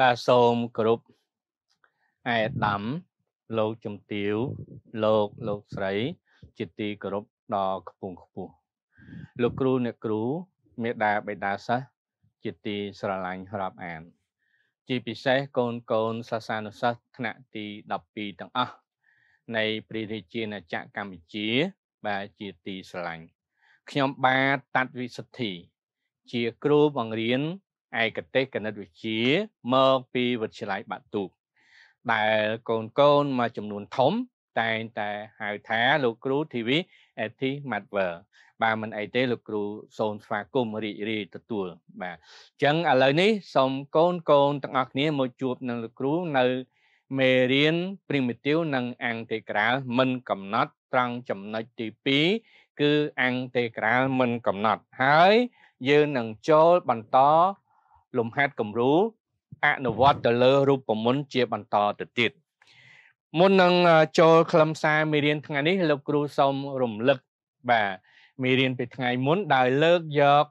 បាទសូមគោរពឯកឧត្តមលោកជំទាវលោកលោកស្រី ជាទីគោរពដ៏ខ្ពង់ខ្ពស់លោកគ្រូអ្នកគ្រូមេដាបេដាសិស្សជាទីស្រឡាញ់រាប់អានជាពិសេសកូនកូនសាសានុសិស្សថ្នាក់ទី12ទាំងអស់នៃព្រះរាជាណាចក្រកម្ពុជា បាទជាទីស្រឡាញ់ខ្ញុំបាទតាត់វិសុទ្ធិជាគ្រូបង្រៀនឯកទេសគណិតវិទ្យាមកពីវិទ្យាល័យបាក់ទូកដែលកូនកូនមួយចំនួនធំ តែងតែហៅថាលោកគ្រូធីវីអេធីម៉ាត់វើបាទមិនអីទេលោកគ្រូសូមស្វាគមន៍រីករាយទទួល បាទអញ្ចឹងឥឡូវនេះសូមកូនកូនទាំងអស់គ្នាមកជួបនឹងលោកគ្រូនៅមេរៀន primitive និង integral មិនកំណត់ត្រង់ចំណុចទី2គឺ integral មិនកំណត់ហើយយើងនឹងចូលបន្តលំហាត់គំរូអនុវត្តទៅលើរូបមន្តជាបន្តទៅទៀតមុននឹងចូលខ្លឹមសារមេរៀនថ្ងៃនេះលោកគ្រូសូមរំលឹកបាទមេរៀនពីថ្ងៃមុនដែលលើកយក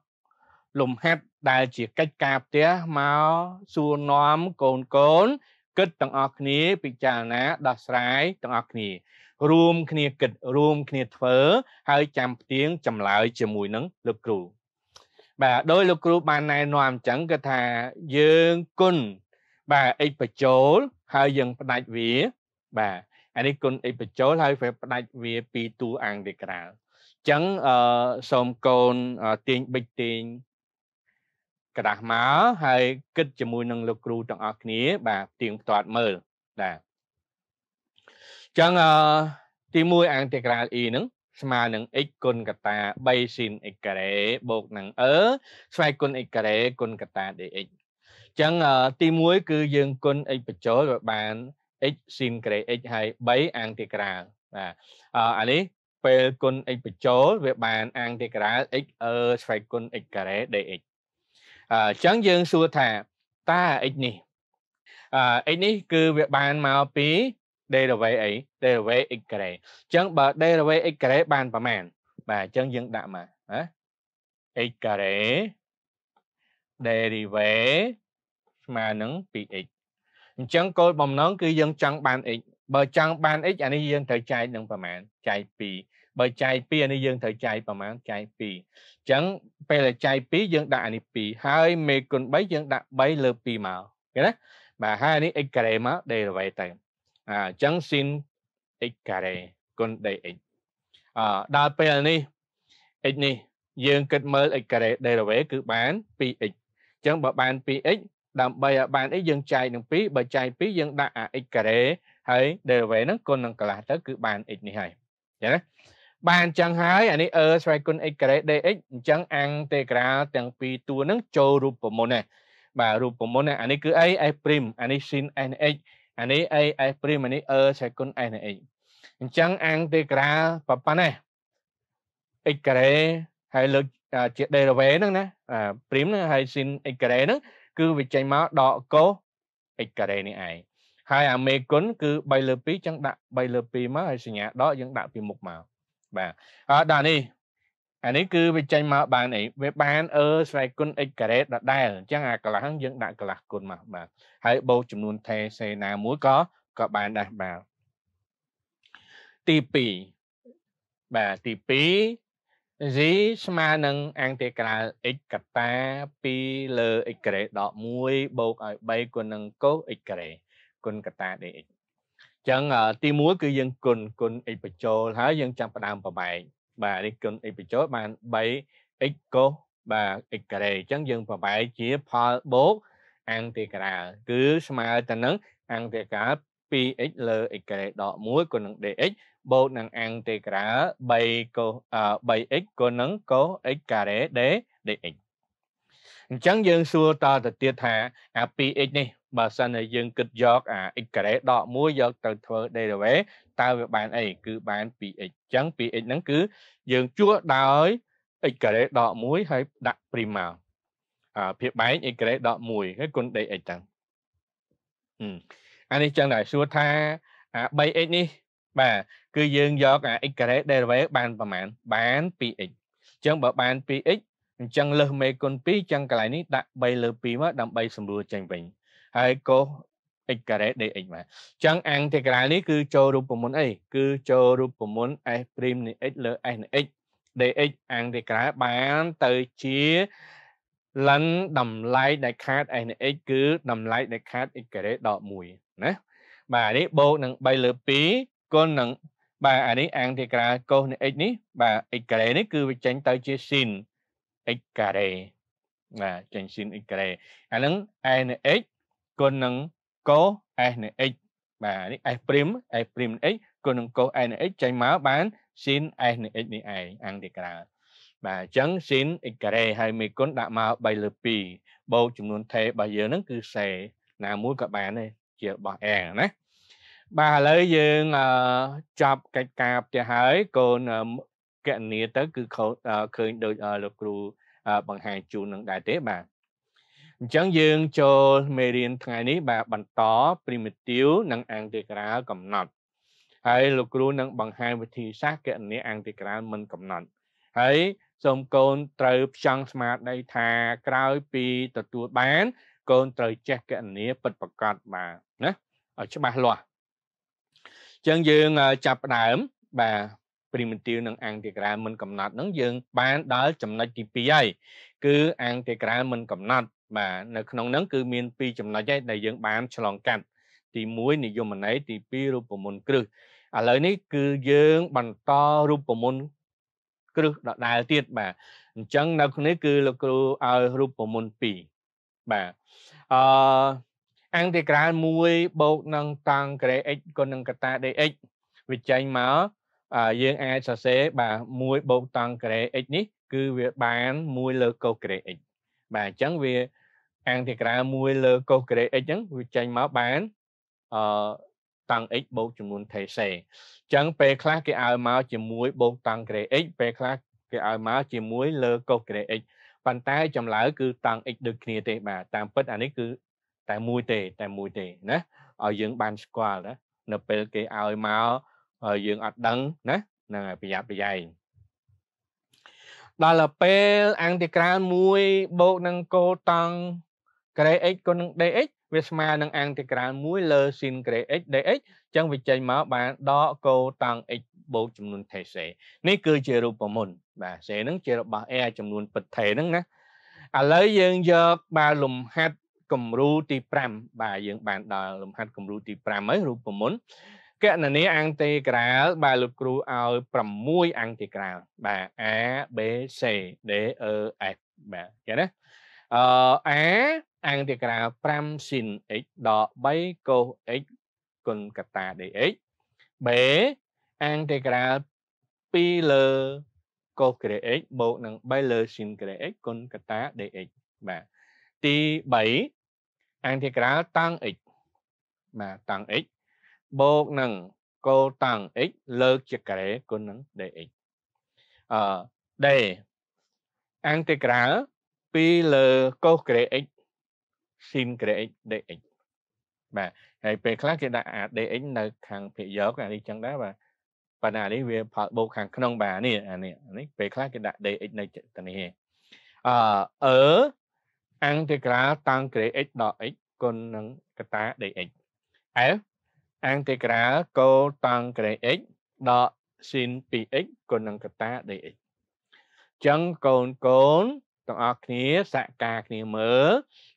លំហាត់ដែលជាកិច្ចការផ្ទះមកសួរនាំកូនកូនគិតទាំងអស់គ្នាពិចារណាដោះស្រាយទាំងអស់គ្នារួមគ្នាគិតរួមគ្នាធ្វើ ហើយចាំផ្ទៀងចម្លើយជាមួយនឹងលោកគ្រូបាទដោយលោកគ្រូបានណែនាំអញ្ចឹងគឺថាយើងគុណបាទអិចបញ្ចូលហើយយើងផ្ដាច់វាបាទអានេះគុណអិចបញ្ចូលហើយវាផ្ដាច់វាពីតួអង្គទីក្រៅអញ្ចឹងអឺសូមកូនទាញបិចទាញក្រដាស់មកហើយគិតជាមួយនឹងលោកគ្រូទាំងអស់គ្នាបាទទៀងផ្ទាត់មើលបាទអញ្ចឹងអឺទី1អង្គទីក្រៅ E ហ្នឹងស្មើនឹង x គុណកតា 3sin x ការ៉េបូកនឹង e ស្វែងគុណ x ការ៉េគុណកតា dx ចឹងទី1គឺយើងគុណ x បញ្ចូលវាបាន x sin ក្រេ x ហើយ3អាងទីក្រាលបាទអានេះពេលគុណ x បញ្ចូលវាបានអាងទីក្រាល x អឺស្វែងគុណ x ការ៉េ dx អញ្ចឹងយើងសួរថាតើ x នេះអឺ x នេះគឺវាបានមកពី derivate អី derivate x ការ៉េអញ្ចឹងបើ derivate x ការ៉េបានប្រមាណបាទអញ្ចឹងយើងដាក់មកណា x ការ៉េ derivate ស្មើនឹង 2x អញ្ចឹងគោលបំណងគឺយើងចង់បាន x បើចង់បាន x អានេះយើងត្រូវចែកនឹងប្រមាណចែក2បើចែក2អានេះយើងត្រូវចែកប្រមាណចែក2អញ្ចឹងពេលដែលចែក2យើងដាក់អានេះ2ហើយមេគុណ3យើងដាក់3លើ2មកឃើញណាបាទហើយអានេះ x ការ៉េមក derivate ទៅចឹង sin x ការ៉េគុណ dx អដល់ពេលនេះ x នេះយើងគិតមើល x ការ៉េ derivative គឺបាន 2x ចឹងបើបាន 2x ដើម្បីឲ្យបានអីយើងចែកនឹង2បើចែក2យើងដាក់អា x ការ៉េហើយ derivative ហ្នឹងគុណនឹងកន្លះទៅគឺបាន x នេះហើយចឹងណាបានអញ្ចឹងហើយអានេះ e ស្វ័យគុណ x ការ៉េ dx អញ្ចឹងអាំងតេក្រាលទាំងពីរតួហ្នឹងចូលរូបមន្តណាបាទរូបមន្តណាអានេះគឺអី f' អានេះ sin n x អានេះ a s ព្រីមអានេះ e ឆែកគុណ s នឹង x អញ្ចឹងអាំងទេក្រាលប៉ប៉ុណ្ណេះ x ការ៉េហើយលើកជា derivative ហ្នឹងណាព្រីមហ្នឹងហើយ sin x ការ៉េហ្នឹងគឺវាចេញមកដកកូស x ការ៉េនេះឯងហើយអាមេគុណគឺ3លើ2អញ្ចឹងដាក់3លើ2មកហើយសញ្ញាដកយើងដាក់ពីមុខមកបាទអត់ដល់នេះអានេះគឺវាចេញមកបានអីវាបានអឺស្រ័យគុណ x ការ៉េដដែលអញ្ចឹងអាកន្លះយើងដាក់កន្លះគុណមកបាទហើយបូកចំនួនថេសេណាមួយក៏ក៏បានដែរបាទទី2បាទទី2 z ស្មើនឹងអង្គទីក្រៅ x កតា2លើ x ការ៉េដក1បូកឲ្យ3គុណនឹងកូស x ការ៉េគុណកតា dx អញ្ចឹងទី1គឺយើងគុណគុណ x បញ្ចូលហើយយើងចាប់ផ្ដើមប្របែកបាទនេះគុណ x បញ្ចូលបាន3 x cos បាទ x ការ៉េអញ្ចឹងយើងប្របែកជាផលបូកអង្គេក្រាលគឺស្មើទៅនឹងអង្គេក្រាល 2x លើ x ការ៉េដក1គុណនឹង dx បូកនឹងអង្គេក្រាល 3cos 3x គុណនឹង cos x ការ៉េ dx អញ្ចឹងយើងសួរតទៅទៀតថាអា 2x នេះបើសិនតែយើងគិតយក អា x ការ៉េដក1យកទៅធ្វើ derivative តើវាបានអីគឺបាន 2x អញ្ចឹង 2x ហ្នឹងគឺយើងជួសដោយ x ការ៉េដក1ហើយដាក់ prim មកអាភាពបែង x ការ៉េដក1ហើយគុណ dx ទៅអានេះចឹងដែរសួរថាអា 3x នេះបាទគឺយើងយកអា x ការ៉េ derivative បានប្រហែលបាន 2x អញ្ចឹងបើបាន 2x អញ្ចឹងលើសមេគុណ2អញ្ចឹងកន្លែងនេះដាក់3លើ2មកដើម្បីសម្រួលចេញវិញហើយកុស x ការ៉េ dx បាទអញ្ចឹងអាំងទីក្រាលនេះគឺចូលរូបមន្តអីគឺចូលរូបមន្ត s ព្រីមនៃ x លើ s នៃ x dx អាំងទីក្រាលបានទៅជាលិនតម្លៃដែលខាត s នៃ x គឺតម្លៃដែលខាត x ការ៉េដក1ណាបាទនេះបូកនឹង3លើ2គុណនឹងបាទអានេះអាំងទីក្រាលកុសនៃ x នេះបាទ x ការ៉េនេះគឺវាចេញទៅជា sin x ការ៉េបាទចេញ sin x ការ៉េអានឹង n x គុណនឹង cos s នៃ x បាទនេះ s' s' x គុណនឹង cos s នៃ x ចេញមកបាន sin s នៃ x នេះឯងអង្គទីក្រោយបាទអញ្ចឹង sin x ការ៉េហើយមេគុណដាក់មក3លើ2បូកចំនួនថេរបស់យើងហ្នឹងគឺសេណាមួយក៏បានដែរជារបស់អែណាបាទឥឡូវយើងចាប់កិច្ចការផ្ទះហើយកូនកណនីទៅគឺឃើញដូចលោកគ្រូបង្ហាញជូននឹងដែរទេបាទអញ្ចឹងយើងចូលមេរៀនថ្ងៃនេះបាទបន្ត primitive និង integral កំណត់ហើយលោកគ្រូនឹងបង្ហាញវិធីសាស្ត្រគណនា integral មិនកំណត់ហើយសូមកូនត្រូវផ្ចង់ស្មារតីថាក្រោយពីទទួលបាន កូនត្រូវចេះគណនាពិតប្រាកដបាទណាឲ្យច្បាស់លាស់អញ្ចឹងយើងចាប់ផ្ដើម បាទ primitive និង integral មិនកំណត់ហ្នឹងយើង បានដល់ចំណុចទី2ហើយគឺ integral មិនកំណត់បាទនៅក្នុងហ្នឹងគឺមានពីរចំណុចឯដែលយើងបានឆ្លងកាត់ទី1និយមន័យទី2រូបមន្តគ្រឹះឥឡូវនេះគឺយើងបន្តរូបមន្តគ្រឹះដដែលទៀតបាទអញ្ចឹងនៅក្នុងនេះគឺលោកគ្រូឲ្យរូបមន្ត2បាទអឺអង្គទីក្រាល1បូកនឹងតាំងក្រេ x គុណនឹងកតា dx វាចេញមកយើងអាចសរសេរបាទ1បូកតាំងក្រេ x នេះ គឺវាបាន1លើកកូសក្រេ x បាទអញ្ចឹងវាអាងទីក្រាមួយលើកុស grade x ហ្នឹងវាចេញមកបានអឺតាំង x បូកចំនួន tc អញ្ចឹងពេលខ្លះគេឲ្យមកជាមួយបូកតាំង grade x ពេលខ្លះគេឲ្យមកជាមួយលើកុស grade x ប៉ុន្តែចម្លើយគឺតាំង x ដូចគ្នាទេបាទតាមពិតអានេះគឺតែមួយទេតែមួយទេណាឲ្យយើងបានស្គាល់ណានៅពេលគេឲ្យមកយើងអត់ដឹងណាហ្នឹងហើយប្រយ័ត្នប្រយែងដល់ពេលអង្គតិក្រាល1បូកនឹងកោតង់ gray x គុណនឹង dx វាស្មើនឹងអង្គទីក្រាន1លើ sin gray x dx អញ្ចឹងវាចេញមកបានដកកូតង់ x បូកចំនួនថេសេនេះគឺជារូបមន្តបាទសេហ្នឹងជារបស់ a ចំនួនពិតថេហ្នឹងណាឥឡូវយើងយកបាទលំហាត់គំរូទី5បាទយើងបានដល់លំហាត់គំរូទី5ហើយរូបមន្តកណនីអង្គទេក្រាលបាទលោកគ្រូឲ្យ6អង្គទេក្រាលបាទ A B C D E F បាទអញ្ចឹងណាអឺ A អង្គតិក្រា5 sin x ដល់3 cos x គុណកតា dx b អង្គតិក្រា2លើ cos ក្រេ x បូកនឹង3លើ sin ក្រេ x គុណកតា dx បាទទី3អង្គតិក្រាតង់ x បាទតង់ x បូកនឹង cos តង់ x លើកជាការ៉េគុណនឹង dx អឺ d អង្គតិក្រា2លើ cos ក្រេ x sin create dx បាទហើយពេលខ្លះគេដាក់ adx នៅខាងភាគយកអានេះចឹងដែរបាទប៉ុន្តែអានេះវាផលបូកខាងក្នុងបាទនេះអានេះនេះពេលខ្លះគេដាក់ dx នៅទៅនេះអឺ e integral តាំង create ដល់ x គុណនឹងកតា dx f integral កូតាំង create ដល់ sin 2x គុណនឹងកតា dx ចឹងកូនកូនទាំងអស់គ្នាសហការគ្នាមើ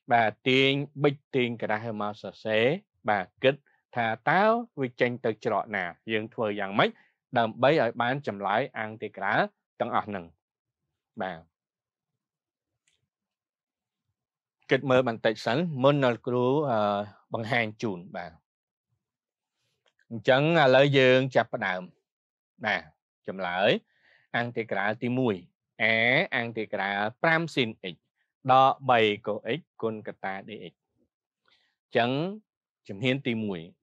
លបាទទាញបិចទាញกระดาษឲ្យមកសរសេរបាទគិតថាតើវាចេញ ទៅច្រកណា យើងធ្វើយ៉ាងម៉េចដើម្បីឲ្យបានចម្លើយអង្គទីក្រាលទាំងអស់ហ្នឹងបាទគិតមើលបន្តិចសិនមុនដល់គ្រូបង្ហាញជូនបាទអញ្ចឹងឥឡូវយើងចាប់ផ្ដើមបាទចម្លើយអង្គទីក្រាលទី1 a អង្គទីក្រាល5 sin x ដល់3កូ x គុណកតា dx អញ្ចឹងជំហានទី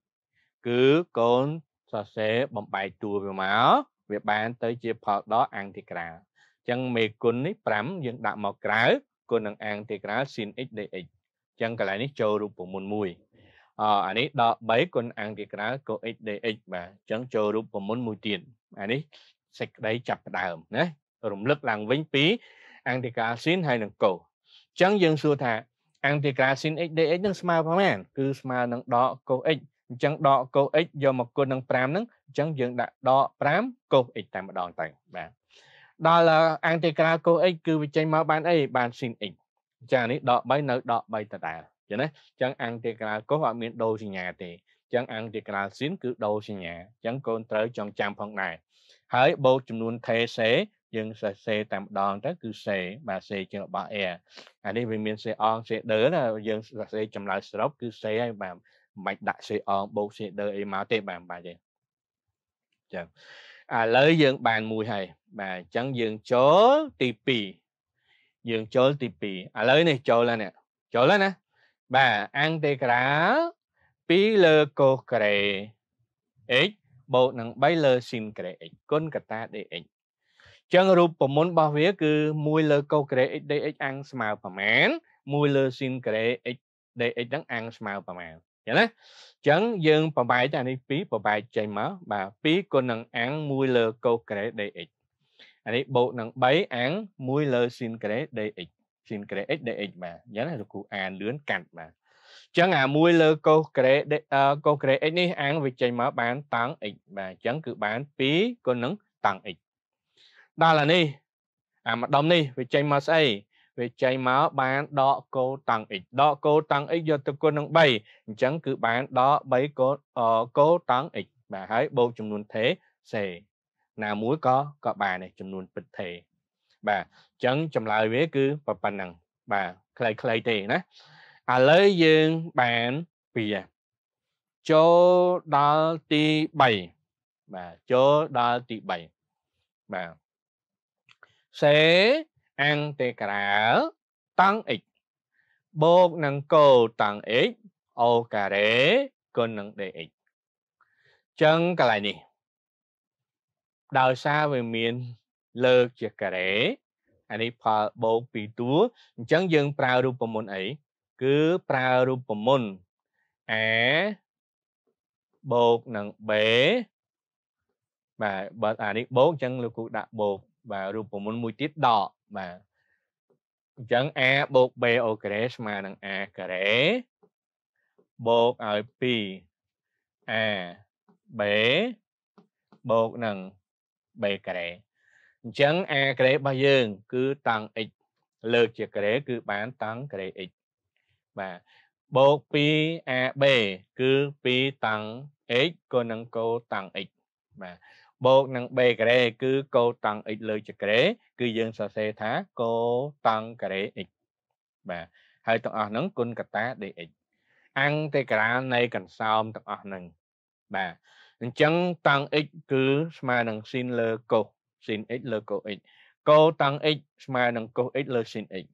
1គឺកូនសរសេរបំបែកតួវាមកវាបានទៅជាផលដកអង្គីក្រាលអញ្ចឹងមេគុណនេះ5យើងដាក់មកក្រៅគុណនឹងអង្គីក្រាល sin x dx អញ្ចឹងកន្លែងនេះចូលរូបមន្តមួយអអានេះដក3គុណអង្គីក្រាល cos x dx បាទអញ្ចឹងចូលរូបមន្តមួយទៀតអានេះសេចក្តីចាប់ផ្ដើមណារំលឹកឡើងវិញពីអង្គីក្រាល sin ហើយនឹង cos អញ្ចឹងយើងសួរថាអង់ទីក្រាស៊ីន x dx នឹងស្មើប្រមាណគឺស្មើនឹងដក cos x អញ្ចឹងដក cos x យកមកគុណនឹង5ហ្នឹងអញ្ចឹងយើងដាក់ដក5 cos x តែម្ដងទៅបាទដល់អង់ទីក្រា cos x គឺវាចេញមកបានអីបាន sin x អញ្ចឹងនេះដក3នៅដក3ដដែលចឹងណាចឹងអង់ទីក្រាលកុសអត់មានដូរសញ្ញាទេចឹងអង់ទីក្រាលស៊ីនគឺដូរសញ្ញាចឹងកូនត្រូវចងចាំផងដែរហើយបូកចំនួនថេសេយើងសរសេរតែម្ដងទៅគឺសេបាទសេជារបស់ air អានេះវាមានសេអងសេដឺណាយើងសរសេរចម្លើយសរុបគឺសេហើយបាទមិនបាច់ដាក់សេអងបូកសេដឺអីមកទេបាទបាទទេចឹងឥឡូវយើងបានមួយហើយបាទអញ្ចឹងយើងចូលទី2យើងចូលទី2ឥឡូវនេះចូលហើយនេះចូលហើយណាបាទអង្តេក្រាល2លើកូសក្រេ x បូកនឹង3លើស៊ីនក្រេ x គុណកតា dx ចឹងរូបមន្តរបស់វាគឺ1លើកូក្រេ x dx អាំងស្មើប្រមាណ1លើស៊ីនក្រេ x dx ហ្នឹងអាំងស្មើប្រមាណចឹងណាចឹងយើងប្របែកតែនេះ2ប្របែកចេញមកបាទ2គុណនឹងអាំង1លើកូក្រេ dx អានេះបូកនឹង3អាំង1លើស៊ីនក្រេ dx ស៊ីនក្រេ x dx បាទចឹងណាលោកគ្រូអានលឿនកាត់បាទចឹងអាមួយលើកូសក្រេកូសក្រេ x នេះអាំងវាចេញមកបានតង់ x បាទអញ្ចឹងគឺបាន2គុណនឹងតង់ x ដល់អានេះអាម្ដុំនេះវាចេញមកស្អីវាចេញមកបានដកកូលតាំង x ដកកូលតាំង x យកទៅគុណនឹង3អញ្ចឹងគឺបានដក3កូលកូលតាំង x បាទហើយបូកចំនួនថេសេណាមួយក៏ក៏បានដែរចំនួនពិតថេបាទអញ្ចឹងចម្លើយវាគឺប៉ុណ្ណឹងបាទខ្លីៗទេណាឥឡូវយើងបានពីចូលដល់ទី3បាទចូលដល់ទី3បាទសេអង្តេក្រាលតាំង x បូកនឹងកូតាំង x អូការ៉េគុណនឹង dx ចឹងកន្លែងនេះដោយសារវាមានលើកជាការ៉េអានេះផលបូកពីតួអញ្ចឹងយើងប្រើរូបមន្តអី គឺប្រើរូបមន្ត a បូកនឹង b បាទបើអានេះបូកអញ្ចឹងលោកគ្រូដាក់បូកបាទរូបមន្តមួយទៀតដកបាទអញ្ចឹង a បូក b អូការ៉េស្មើនឹង a ការ៉េបូកឲ្យ2 a b បូកនឹង b ការ៉េអញ្ចឹង a ការ៉េរបស់យើងគឺតាំង x លើកជាការ៉េគឺបានតាំងការ៉េ x បាទបូក 2ab គឺ2តាំង x ក៏នឹងកោតាំង x បាទបូកនឹង b ការ៉េគឺកូតាំង x លើជាការ៉េគឺយើងសរសេរថាកូតាំងការ៉េ x បាទហើយទាំងអស់ហ្នឹងគុណកតា dx អង្គតេក្រាលនៃកន្សោមទាំងអស់ហ្នឹងបាទអញ្ចឹងតាំង x គឺស្មើនឹង sin លើ cos sin x លើ cos x កូតាំង x ស្មើនឹង cos x លើ sin x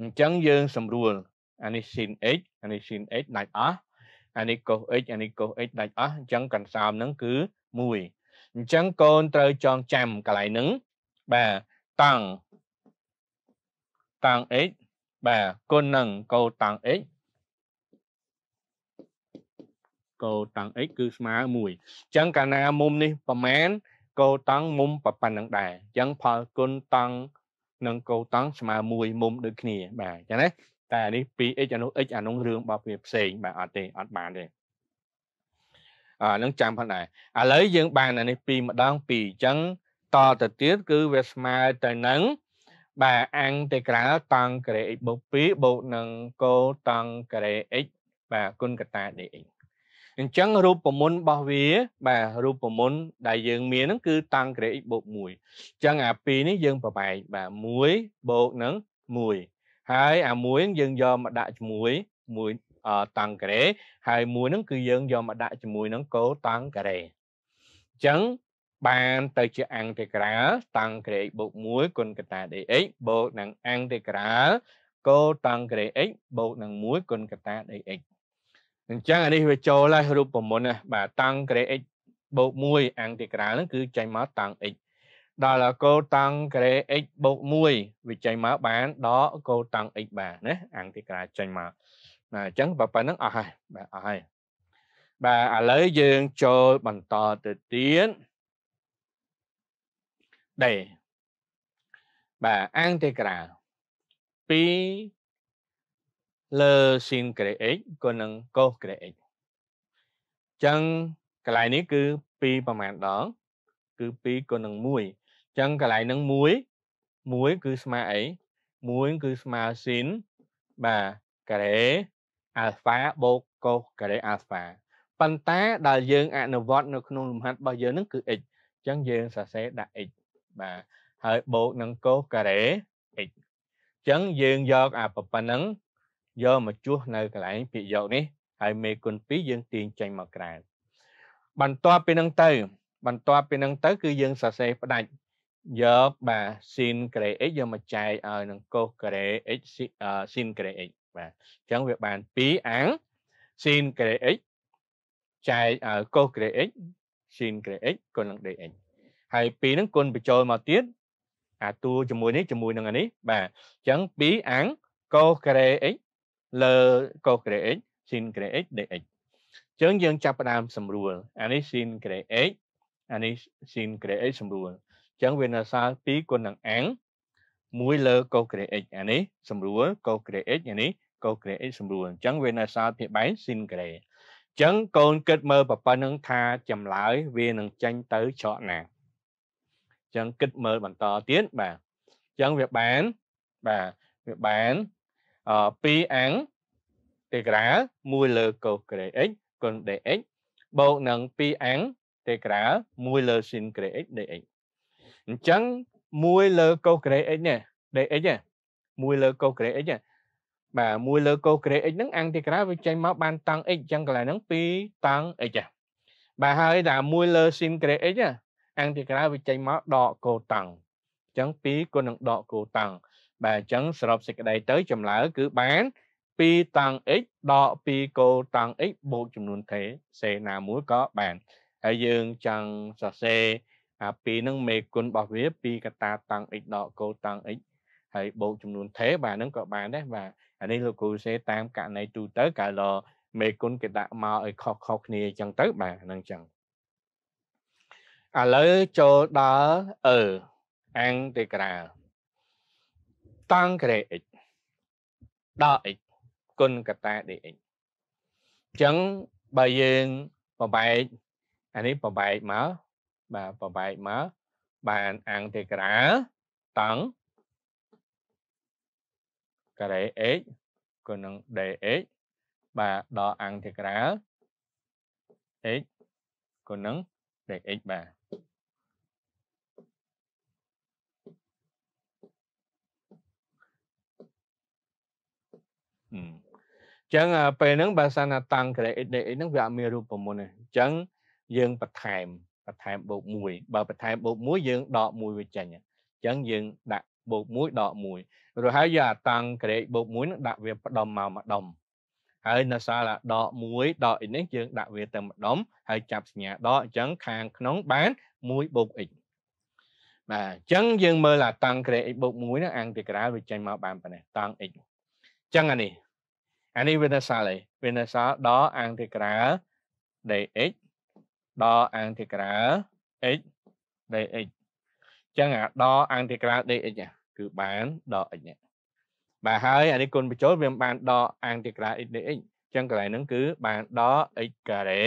អញ្ចឹងយើងសម្រួលអានេះ sin x អានេះ sin x ដាច់អស់អានេះ cos x អានេះ cos x ដាច់អស់អញ្ចឹងកន្សោមហ្នឹងគឺ1អញ្ចឹងកូនត្រូវចងចាំកន្លែងហ្នឹងបាទតាំងតាំង x បាទគុណនឹងកូតាំង x កូតាំង x គឺស្មើ1អញ្ចឹងកាលណាមុំនេះប្រមាណកូតាំងមុំប្រប៉ុណ្្នឹងដែរអញ្ចឹងផលគុណតាំងនិងកូតាំងស្មើ1មុំដូចគ្នាបាទអញ្ចឹងណាតែនេះ 2x អានោះ x អានោះរឿងរបស់វាផ្សេងបាទអត់ទេអត់បានទេអានឹងចាំផងដែរឥឡូវយើងបានអានេះពីរម្ដងពីរអញ្ចឹងតទៅទៀតគឺវាស្មើទៅនឹងបាទអាំងទេក្រាលតង់ការ៉េ x បូក2បូកនឹងកូតង់ការ៉េ x បាទគុណកតា dx អញ្ចឹងរូបមន្តរបស់វាបាទរូបមន្តដែលយើងមានហ្នឹងគឺតង់ការ៉េ x បូក1អញ្ចឹងអា2នេះយើងប្របែកបាទ1បូកនឹង1ហើយអា1យើងយកមកដាក់ជាមួយតាំងការ៉េហើយមួយហ្នឹងគឺយើងយកមកដាក់ជាមួយនឹងកូតាំងការ៉េអញ្ចឹងបានទៅជាអង្តេក្រាលតាំងការ៉េ x បូក1គុណកតា dx បូកនឹងអង្តេក្រាលកូតាំងការ៉េ x បូកនឹង1គុណកតា dx អញ្ចឹងអានេះវាចូលហើយរូបមន្តណាបាទតាំងការ៉េ x បូក1អង្តេក្រាលហ្នឹងគឺចេញមកតាំង x ដល់កូតាំងការ៉េ x បូក1វាចេញមកបានដល់កូតាំង x បានណាអង្តិក្រាចេញមកបាទអញ្ចឹងបើប៉ុណ្្នឹងអស់ហើយបាទអស់ហើយបាទឥឡូវយើងចូលបន្តទៅទៀតដេបាទអង្គេក្រា2លើស៊ីនក្រេអិចក៏នឹងកូសក្រេអិចអញ្ចឹងកន្លែងនេះគឺ2ប្រមាណដងគឺ2ក៏នឹង1អញ្ចឹងកន្លែងនឹង1 1គឺស្មើអី1គឺស្មើស៊ីនបាទការ៉េអាល់ហ្វាបូកកូសការ៉េអាល់ហ្វាប៉ុន្តែដែលយើងអនុវត្តនៅក្នុងលំហាត់របស់យើងនឹងគឺ x អញ្ចឹងយើងសរសេរដាក់ x បាទហើយបូកនឹងកូសការ៉េ x អញ្ចឹងយើងយកអាប្រព័ន្ធហ្នឹងយកមកជួសនៅកន្លែងពាក្យយកនេះហើយមេគុណ2យើងទាញចេញមកក្រៅបន្ទាប់ពីហ្នឹងទៅបន្ទាប់ពីហ្នឹងទៅគឺយើងសរសេរផ្ដាច់យកបាទ sin ក្រេ x យកមកចែកឲ្យនឹង cos ក្រេ x sin ក្រេ x បាទអញ្ចឹងវាបាន2អាំង sin grade x ចែកឲ្យ cos grade x sin grade x គុណនឹង dx ហើយ2ហ្នឹងគុណបញ្ចូលមកទៀតអាតួជាមួយនេះជាមួយនឹងអានេះបាទអញ្ចឹង2អាំង cos grade x លើ cos grade x sin grade x dx អញ្ចឹងយើងចាប់ផ្ដើមសម្រួលអានេះ sin grade x អានេះ sin grade x សម្រួលអញ្ចឹងវានៅសល់2គុណនឹងអាំង1លើ cos grade x អានេះសម្រួល cos grade x អានេះកូក្រេអេសម្រួលអញ្ចឹងវានៅសល់ភាគបែបស៊ីនក្រេអញ្ចឹងកូនគិតមើលប្រព័ន្ធនឹងថាចម្លើយវានឹងចេញទៅច្រកណាអញ្ចឹងគិតមើលបន្តទៀតបាទអញ្ចឹងវាបានបាទវាបានអឺ2អាំងតេក្រា1លើកូក្រេ x គុណ dx បូកនឹង2អាំងតេក្រា1លើស៊ីនក្រេ x dx អញ្ចឹង1លើកូក្រេ x នេះ dx 1លើកូក្រេ x បាទមួយលើកូក្រេ x ហ្នឹងអង្គទីក្រៅវាចេញមកបានតង់ x អញ្ចឹងកន្លែងហ្នឹង2តង់ x ចាបាទហើយតែមួយលើ sin ក្រេ x អង្គទីក្រៅវាចេញមកដកកូតង់អញ្ចឹង2គុណនឹងដកកូតង់បាទអញ្ចឹងសរុបសេចក្តីទៅចម្លើយគឺបាន2តង់ x ដក2កូតង់ x បូកចំនួនថេសេណាមួយក៏បានហើយយើងចង់សរសេរអាពីនឹងមេគុណរបស់វាពីកតាតង់ x ដកកូតង់ x ហើយបូកចំនួនថេបាទហ្នឹងក៏បានដែរបាទអានេះលោកគ្រូសេតាមករណីទូទៅកាលមេគុណគេដាក់មកឲ្យខុសខុសគ្នាអញ្ចឹងទៅបាទហ្នឹងអញ្ចឹងឥឡូវចូលដល់អឺអង្គទេក្រាលតង់ក្រេ x ដល់ x គុណកតា dx អញ្ចឹងបើយើងប្របែកអានេះប្របែកមកបាទប្របែកមកបានអង្គទេក្រាលតង់ការ៉េ x ក៏នឹង dx បាទដល់អង្គទីក្រាល x ក៏នឹង dx បាទអឺចឹងពេលហ្នឹងបើសិនថាតាំង grade x dx ហ្នឹងវាអត់មានរូបមន្តទេអញ្ចឹងយើងបន្ថែមបន្ថែមបូក1បើបន្ថែមបូក1យើងដក1វាចេញអញ្ចឹងយើងដាក់បូក1ដក1រហូតយកអតង់ក្រេកបូក1នឹងដាក់វាផ្ដុំមកម្ដុំហើយនៅសាលាដក1ដកអីនេះយើងដាក់វាទៅម្ដុំហើយចាប់សញ្ញាដកអញ្ចឹងខាងក្នុងបាន1បូក x បាទអញ្ចឹងយើងមើលអាតង់ក្រេ x បូក1ហ្នឹងអង្គទីក្រាលវាចេញមកបានប៉ុណ្ណេះតង់ x អញ្ចឹងអានេះអានេះវានៅសាលអីវានៅសាលដកអង្គទីក្រាល dx ដកអង្គទីក្រាល x dx អញ្ចឹងអាដកអង្គទីក្រាល dx គឺបានដក x នេះបាទហើយអានេះគុណបញ្ចូលវាបានដក anti-grad x dx អញ្ចឹងកន្លែងហ្នឹងគឺបានដក x ការ៉េ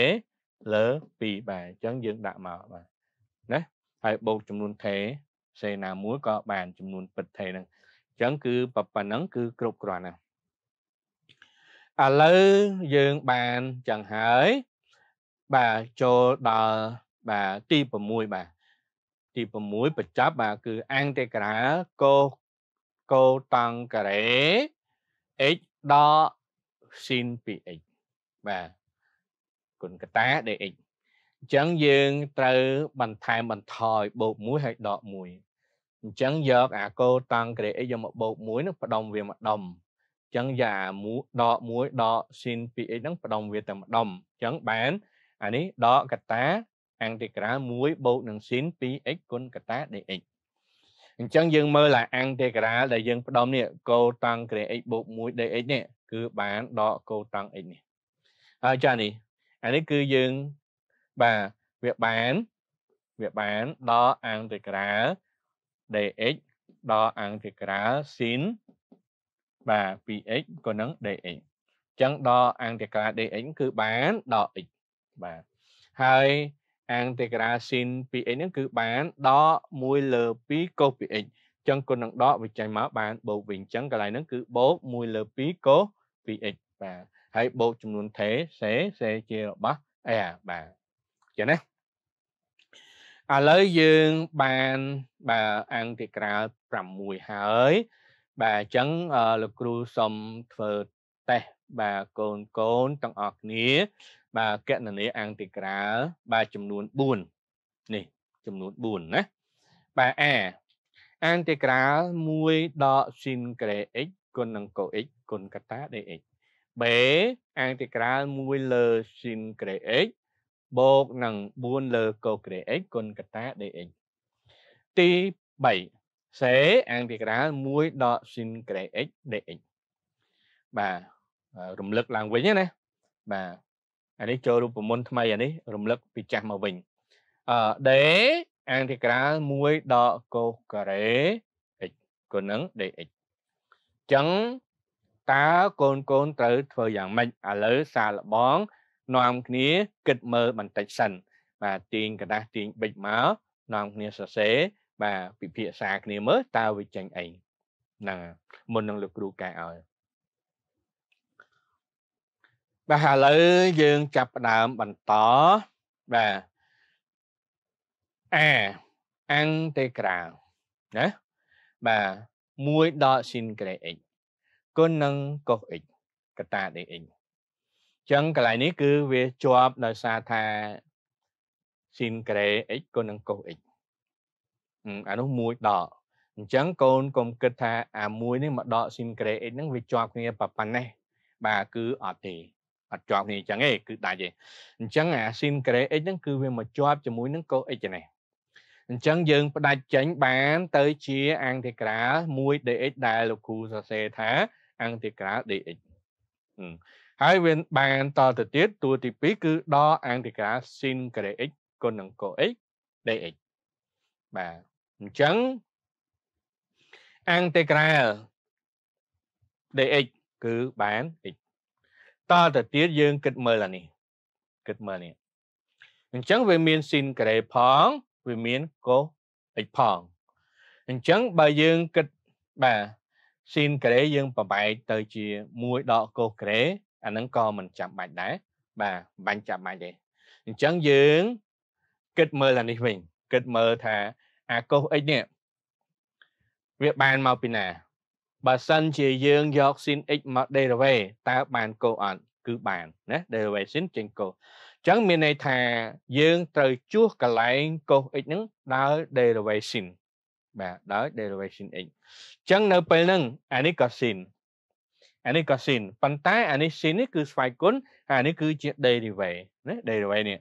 លើ2បាទអញ្ចឹងយើងដាក់មកបាទណាហើយបូកចំនួនថេសេណាមួយក៏បានចំនួនពិតថេហ្នឹងអញ្ចឹងគឺប៉ុណ្ណឹងគឺគ្រប់គ្រាន់ណាឥឡូវយើងបានចឹងហើយបាទចូលដល់បាទទី6បាទទី6បញ្ចប់បាទគឺ integral cos cotan carré x ដល់ sin 2x បាទគុណកតាដែល x អញ្ចឹងយើងត្រូវបន្ថែមបន្ថយបូក1ហើយដក1អញ្ចឹងយកអាកូតាំងក្រេអីយកមកបូក1នឹងផ្ដុំវាម្ដុំអញ្ចឹងយកអា1ដក1ដក sin 2x ហ្នឹងផ្ដុំវាតែម្ដុំអញ្ចឹងបានអានេះដកកតា integral 1បូកនឹង sin 2x គុណកតា dx អញ្ចឹងយើងមើលថា integral ដែលយើងផ្ដុំនេះ cotang grad x បូក1 dx នេះគឺបានដក cotang x នេះហើយចានេះអានេះគឺយើងបាទវាបានវាបានដក integral dx ដក integral sin បាទ 2x ក៏នឹង dx អញ្ចឹងដក integral dx គឺបានដក x បាទហើយ integration ពី x ហ្នឹងគឺបានដក1លើ2 cos ពី x អញ្ចឹងគុណនឹងដកវិច័យមកបានបូកវិញអញ្ចឹងកន្លែងហ្នឹងគឺបូក1លើ2 cos ពី x បាទហើយបូកចំនួនថេសេសេជារបស់ r បាទចឹងណាឥឡូវយើងបានបាទអង្គទីក្រាល6ហើយបាទអញ្ចឹងលោកគ្រូសុំធ្វើតេស្តបាទកូនកូនទាំងអស់គ្នាបាទកណនីអង្គទីក្រាលបាទចំនួន4នេះចំនួន4ណាបាទ a អង្គទីក្រាល1ដក sin ក្រេ x គុណនឹងកូ x គុណកតា dx b អង្គទីក្រាល1លើ sin ក្រេ x បូកនឹង4លើកូក្រេ x គុណកតា dx ទី3 c អង្គទីក្រាល1ដក sin ក្រេ x dx បាទរំលឹកឡើងវិញណាបាទអានេះចូលរូបមន្តថ្មីអានេះរំលឹកពីចាស់មកវិញអឺដេអង្ទីក្រាល1ដកកូសការ៉េ x គុណនឹង dx អញ្ចឹងតើកូនកូនត្រូវធ្វើយ៉ាងម៉េចឥឡូវសាឡបងនាំគ្នាគិតមើលបន្តិចសិនបាទទាញกระดาษទាញបិចមកនាំគ្នាសរសេរបាទពិភាក្សាគ្នាមើលតើវាចេញអីហ្នឹងមុននឹងលោកគ្រូកែឲ្យបាទឥឡូវយើងចាប់ផ្ដើមបន្តបាទអាអាំងទេក្រាលណាបាទ1ដល់ sin ក្រេ x គុណនឹង cos x កតា dx អញ្ចឹងកន្លែងនេះគឺវាជាប់ដោយសារថា sin ក្រេ x គុណនឹង cos x អានោះ1ដល់អញ្ចឹងកូនកុំគិតថាអា1នេះមកដក sin ក្រេ x ហ្នឹងវាជាប់គ្នាប៉ុណ្ណេះ បាទគឺអត់ទេអត់ជាប់នេះអញ្ចឹងទេគឺដាច់ទេអញ្ចឹងអា sim gray x ហ្នឹងគឺវាមកជាប់ជាមួយនឹង code x នេះអញ្ចឹងយើងផ្ដាច់ចេញបានទៅជា integral 1 dx ដែលលោកគ្រូសរសេរថា integral dx ហើយវាបានតទៅទៀតតួទី2គឺដក integral sin gray x គុណនឹង cos x dx បាទអញ្ចឹង integral dx គឺបាន x តទៅទៀតយើងគិតមើលអានេះគិតមើលនេះអញ្ចឹងវាមានស៊ីនការ៉េផងវាមានកូអិចផងអញ្ចឹងបើយើងគិតបាទស៊ីនការ៉េយើងប្របែកទៅជាមួយដកកូការ៉េអាហ្នឹងក៏មិនចាំបាច់ដែរបាទមិនបាញ់ចាំបាច់ទេអញ្ចឹងយើងគិតមើលអានេះវិញគិតមើលថាអាកូស x នេះវាបានមកពីណាបើសិនជាយើងយក sin x មក derivative តើបានកោអត់គឺបានណា derivative sin ចេញកោអញ្ចឹងមានន័យថាយើង ត្រូវជួសកន្លែងកោ x ហ្នឹងដោយ derivative sin បាទដោយ derivative sin x អញ្ចឹងនៅពេលហ្នឹងអានេះក៏ sin អានេះក៏ sin ប៉ុន្តែអានេះ sin នេះគឺស្វ័យគុណអានេះគឺជា derivative ណា derivative នេះ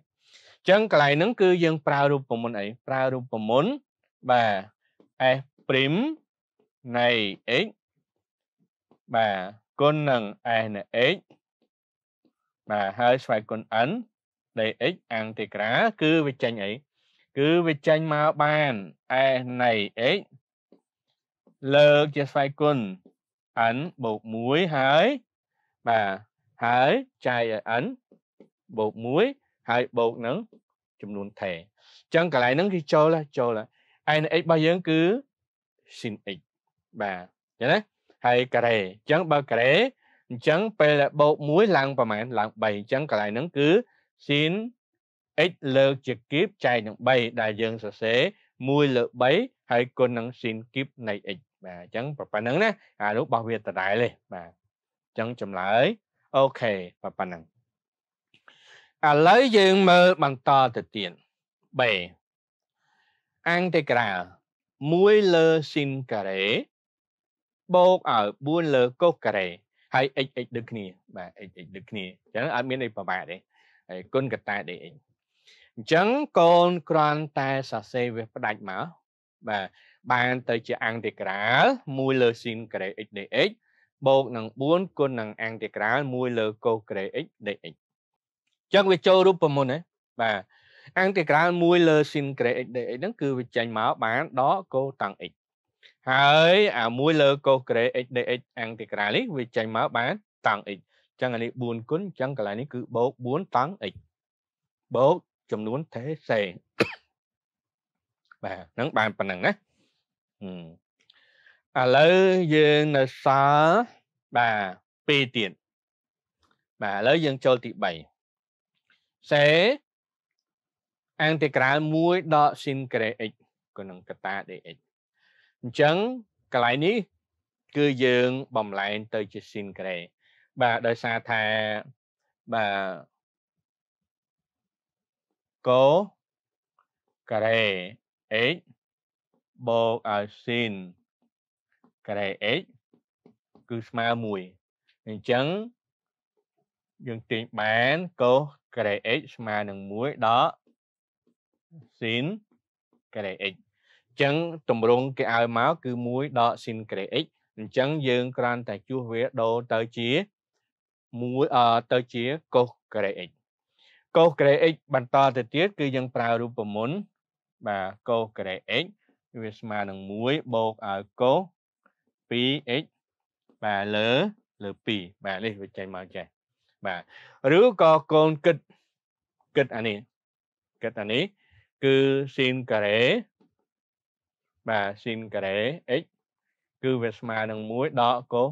ចឹងកន្លែងហ្នឹងគឺយើង ប្រើរូបមន្តអីប្រើរូបមន្តបាទ f' នៃ x បាទគុណនឹង SNH បាទហើយស្វែងគុណ n dx អង្គតិក្រាគឺវាចេញអីគឺវាចេញមកបាន s នៃ x លើកជាស្វ័យគុណ n បូក1ហើយបាទហើយចាយឲ្យ n បូក1ហើយបូកនឹងចំនួនថេអញ្ចឹងកន្លែងហ្នឹងគឺចូលចូល n x របស់យើងគឺ sin x បាទអញ្ចឹងណាហើយការ៉េអញ្ចឹងបើការ៉េអញ្ចឹងពេលដែលបូក1ឡើងប្រហែលឡើង3អញ្ចឹងកន្លែងហ្នឹងគឺ sin x លើកជាគីបចែកនឹង3ដែលយើងសរសេរ1លើ3ហើយគុណនឹង sin គីប នៃ x បាទអញ្ចឹងប៉ុណ្្នឹងណាអានោះរបស់វាដដែលទេបាទអញ្ចឹងចម្លើយអូខេប៉ុណ្្នឹងឥឡូវយើងមើលបន្តទៅទៀត B អង្តេក្រាល1លើ sin ការ៉េបូកឲ្យ4លើកុសការ៉េហើយ x x ដូចគ្នាបាទ x x ដូចគ្នាអញ្ចឹងអត់មានអីប្រមាទទេហើយគុណកតាដេ x អញ្ចឹងកូនគ្រាន់តែសរសេរវាផ្ដាច់មកបាទបានទៅជាអង្គតិក្រាល1លើស៊ីនការ៉េ x dx បូកនឹង4គុណនឹងអង្គតិក្រាល1លើកូសការ៉េ x dx អញ្ចឹងវាចូលរូបមន្តហ៎បាទអង្គតិក្រាល1លើស៊ីនការ៉េ x dx ហ្នឹង គឺវាចេញមកបានដកកូតាំង x ហើយអាមួយលើកូសក្រេ x នៃ x អាំងទីក្រាលនេះវាចេញមកបានតង់ x ចឹងអានេះ4គុណចឹងកន្លែងនេះគឺបូក4តង់ x បូកចំនួនថេសេបាទហ្នឹងបានប៉ុណ្្នឹងណាឥឡូវយើងនៅសល់បាទ2ទៀតបាទឥឡូវយើងចូលទី3សេអង់ទីក្រាល1ដកស៊ីនក្រេ x គុណនឹងកតា dx អញ្ចឹងកន្លែងនេះគឺយើងបំលែងទៅជាស៊ីនក្រេបាទដោយសារថាបាទកូការ៉េ h បូកឲ្យស៊ីនការ៉េ h គឺស្មើ1អញ្ចឹងយើងទាញបានកូសការ៉េ h ស្មើនឹង1ដល់ស៊ីនការ៉េ h ចឹងទម្រង់គេឲ្យមកគឺ1ដក sin ក្រេ x អញ្ចឹងយើងគ្រាន់តែជួសវាដូរទៅជា1អទៅជា cos ក្រេ x cos ក្រេ x បន្តទៅទៀតគឺយើងប្រើរូបមន្តបាទ cos ក្រេ x វាស្មើនឹង1បូកឲ្យ cos 2x បាទលើលើ2បាទនេះវាចេញមកចេះបាទឬក៏កូនគិតគិតអានេះគិតអានេះគឺ sin ការ៉េបាទ sin ការ៉េ x គឺវាស្មើនឹង1ដក cos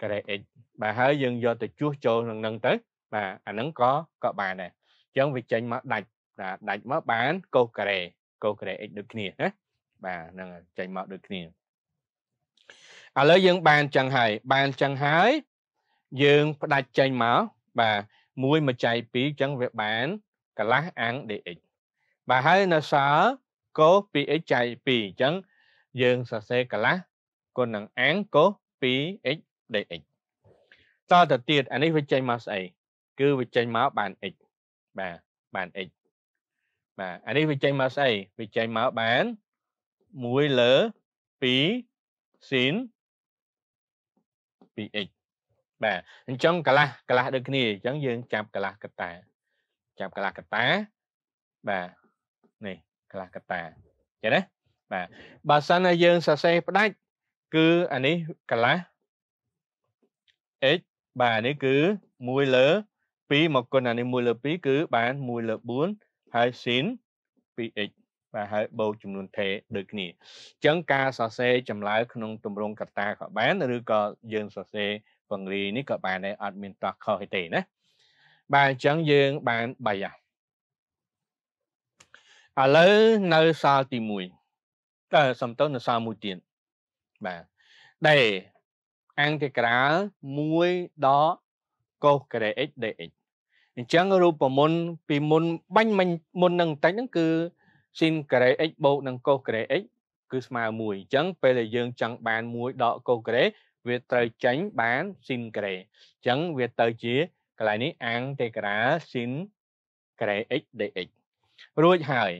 ការ៉េ x បាទហើយយើងយកទៅជួសចូលនឹងនឹងទៅបាទអាហ្នឹងក៏ក៏បានដែរអញ្ចឹងវាចេញមកដាច់បាទដាច់មកបាន cos ការ៉េ cos ការ៉េ x ដូចគ្នាណាបាទហ្នឹងចេញមកដូចគ្នាឥឡូវយើងបានចឹងហើយបានចឹងហើយយើងផ្ដាច់ចេញមកបាទ1មួយចៃ2អញ្ចឹងវាបានកន្លះអាំង dx បាទហើយនៅសល់កូស 2x ចែក2អញ្ចឹងយើងសរសេរកន្លះគុណនឹងអាំងកូស 2x dx តទៅទៀតអានេះវាចេញមកស្អីគឺវាចេញមកបាន x បាទបាន x បាទអានេះវាចេញមកស្អីវាចេញមកបាន1លើ2ស៊ីន 2x បាទអញ្ចឹងកលាស់កលាស់ដូចគ្នាអញ្ចឹងយើងចាប់កលាស់កតាចាប់កលាស់កតាបាទខ្លះកត្តាចឹងណាបាទបើសិនណាយើងសរសេរផ្ដាច់គឺអានេះកន្លះ x បាទអានេះគឺ1លើ2មកគុណអានេះ1លើ2គឺបាន1លើ4ហើយ sin 2x បាទហើយបូកចំនួនថេដូចគ្នាអញ្ចឹងការសរសេរចម្លើយក្នុងទម្រង់កតាក៏បានឬក៏យើងសរសេរពង្រាយនេះក៏បានដែរអត់មានតោះខុសទេណាបាទអញ្ចឹងយើងបាន3យ៉ាងឥឡូវនៅសាលទី1តែសំទៅនៅសាលមួយទៀតបាទដែលអង្គតិក្រាល1ដកកូសការ៉េ x dx អញ្ចឹងរូបមន្តពីមុនបាញ់មិញមុននឹងបន្តិចហ្នឹងគឺ sin ការ៉េ x បូកនឹងកូសការ៉េ x គឺស្មើ1អញ្ចឹងពេលដែលយើងចង់បាន1ដកកូសការ៉េវាត្រូវចាញ់បាន sin ការ៉េអញ្ចឹងវាទៅជាកន្លែងនេះអង្គតិក្រាល sin ការ៉េ x dx រួចហើយ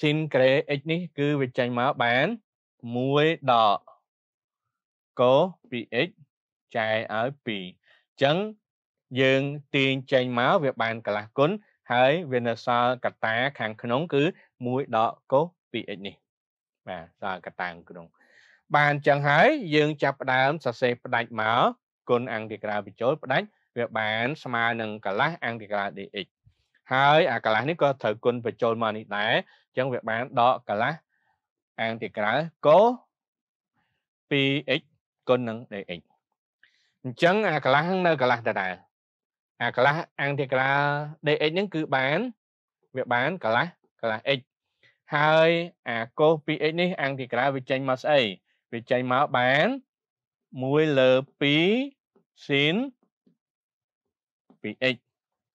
sin gray x នេះគឺវាចេញមកបាន1ដក cos 2x ចែកឲ្យ2អញ្ចឹងយើងទាញចេញមកវាបានកន្លះគុណហើយវានៅសល់កតាខាងក្នុងគឺ1ដក cos 2x នេះបាទសល់កតាខាងក្នុងបានអញ្ចឹងហើយយើងចាប់ផ្ដើមសរសេរផ្ដាច់មកគុណអង្គទីក្រៅបញ្ចូលផ្ដាច់វាបានស្មើនឹងកន្លះអង្គទីក្រៅ dx ហើយអាកាឡាស់នេះក៏ត្រូវគុណបញ្ចូលមកនេះដែរអញ្ចឹងវាបាន ដកកាឡាស់អាងទីក្រៅកូ 2x គុណនឹង dx អញ្ចឹង អាកាឡាស់នៅកាឡាស់ដដែលអាកាឡាស់អាងទីក្រៅ dx ហ្នឹងគឺបានវាបានកាឡាស់កាឡាស់ x ហើយអាកូស 2x នេះអាងទីក្រៅវាចេញមកស្អីវាចេញមកបាន1លើ2 sin 2x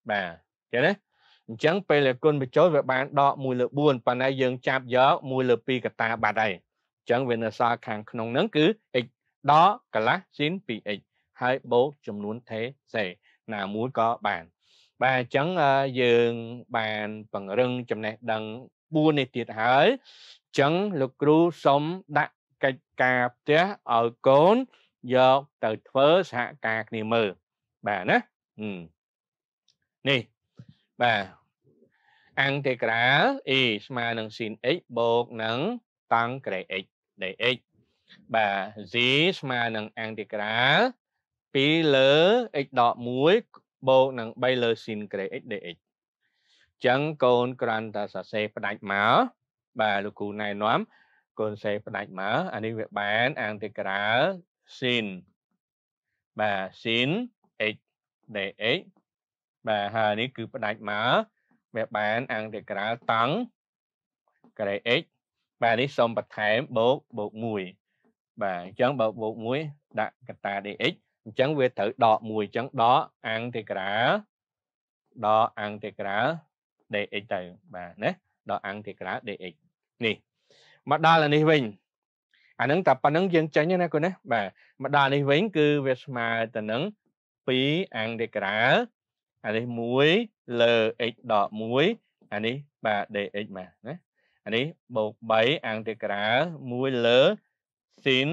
បាទអញ្ចឹងណាអញ្ចឹងពេលគុណបញ្ចូលវាបានដក1លើ4ប៉ុន្តែយើងចាប់យក1លើ2កតាបាត់ហើយអញ្ចឹងវានៅសល់ខាងក្នុងហ្នឹងគឺ x ដកកន្លះស៊ីន 2x ហើយបូកចំនួនថេសេណាមួយក៏បានបាទអញ្ចឹងយើងបានពង្រឹងចំណេះដឹង4នេះទៀតហើយអញ្ចឹងលោកគ្រូសុំដាក់កិច្ចការផ្ទះឲ្យកូនយកទៅធ្វើសហការគ្នាមើលបាទណានេះបាទ integral a ស្មើនឹង sin x បូកនឹង tan gray x dx បាទ z ស្មើនឹង integral 2លើ x ដក1បូកនឹង3លើ sin gray x dx ចឹងកូនក្រាន់តាសរសេរផ្ដាច់មកបាទលោកគ្រូណែនាំកូនសេរផ្ដាច់មកអានេះវាបានអង្តិក្រាល sin បាទ sin x dx បាទហើយនេះគឺផ្ដាច់មកវាបានអង្តិក្រាលតង់ការ៉េ x បាទនេះសូមបន្ថែមបូកបូក1បាទអញ្ចឹងបើបូក1ដាក់កតា dx អញ្ចឹងវាត្រូវដក1អញ្ចឹងដកអង្តិក្រាលដកអង្តិក្រាល dx ទៅបាទណាដកអង្តិក្រាល dx នេះមកដល់អានេះវិញអានឹងតែប៉ុណ្្នឹងយើងចេញណាគាត់ណាបាទមកដល់នេះវិញគឺវាស្មើទៅនឹង2អង្តិក្រាលអានេះ1លើ x ដក1អានេះបាទ dx មកណាអានេះបូក3អង្គទីក្រាល1លើ sin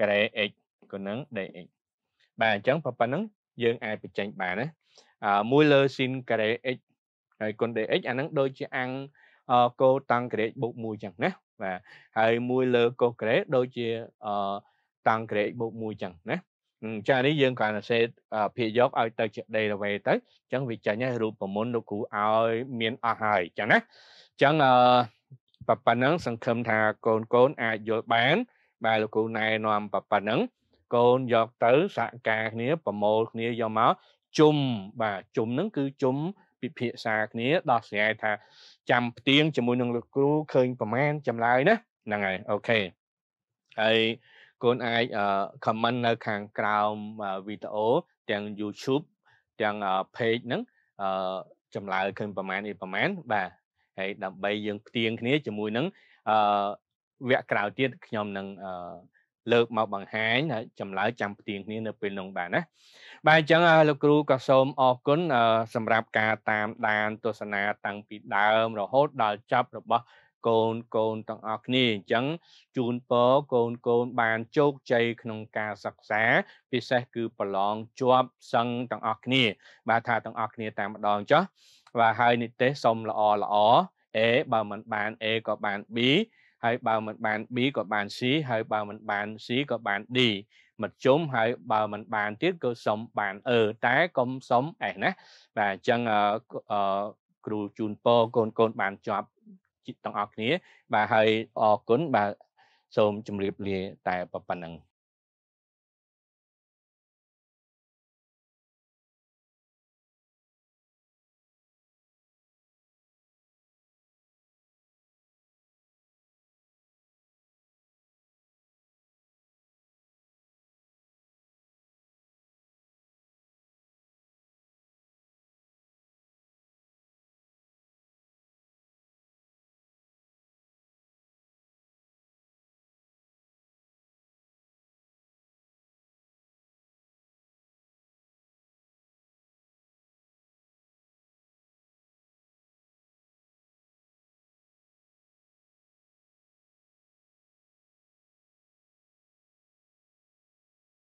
ក្រេ x ក៏នឹង dx បាទអញ្ចឹងប៉ុណ្ណឹងយើងអាចបញ្ចេញបានណាមួយលើ sin ក្រេ x ហើយគុណ dx អានឹងដូចជាអង្គកូតាំងក្រេបូក1ចឹងណាបាទហើយមួយលើកូក្រេដូចជាតាំងក្រេបូក1ចឹងណាចានេះយើងគ្រាន់តែសេតភាកយកឲ្យទៅជា delaware ទៅអញ្ចឹងវាចាញ់ហើយរូបមន្តលោកគ្រូឲ្យមានអស់ហើយអញ្ចឹងណាអញ្ចឹងប៉ណ្ណឹងសង្ឃឹមថាកូនកូនអាចយល់បានបាទលោកគ្រូណែនាំប៉ណ្ណឹងកូនយកទៅសហការគ្នាប្រមូលគ្នាយកមកជុំបាទជុំហ្នឹងគឺជុំពិភាក្សាគ្នាដោះស្រាយថាចាំផ្ទៀងជាមួយនឹងលោកគ្រូឃើញប្រមាណចម្លើយណាហ្នឹងហើយអូខេហើយគុណអាច comment នៅខាងក្រោមវីដេអូទាំង YouTube ទាំង page ហ្នឹងចម្លើយឃើញប្រមាណនេះប្រមាណបាទហើយដើម្បីយើងផ្ទៀងគ្នាជាមួយនឹងអឺវគ្គក្រោយទៀតខ្ញុំនឹងអឺលើកមកបង្ហាញហើយចម្លើយចាំផ្ទៀងគ្នានៅពេលនោះបាទណាបាទអញ្ចឹងលោកគ្រូក៏សូមអរគុណសម្រាប់ការតាមដានទស្សនាតាំងពីដើមរហូតដល់ចប់របស់កូនកូនទាំងអស់គ្នាអញ្ចឹងជូនពរកូនកូនបានជោគជ័យក្នុងការសិក្សាពិសេសគឺប្រឡងជាប់សឹងទាំងអស់គ្នាបាទថាទាំងអស់គ្នាតាមម្ដងចុះបាទហើយនិទេសសុំល្អល្អ A បើមិនបាន A ក៏បាន B ហើយបើមិនបាន B ក៏បាន C ហើយបើមិនបាន C ក៏បាន D មធ្យមហើយបើមិនបានទៀតក៏សុំបានអឺតែកុំសុំអេសណាបាទអញ្ចឹងគ្រូជូនពរកូនកូនបានជាប់ទាំងអស់គ្នាបាទហើយអរគុណបាទសូមជម្រាបលាតែប៉ុណ្្នឹង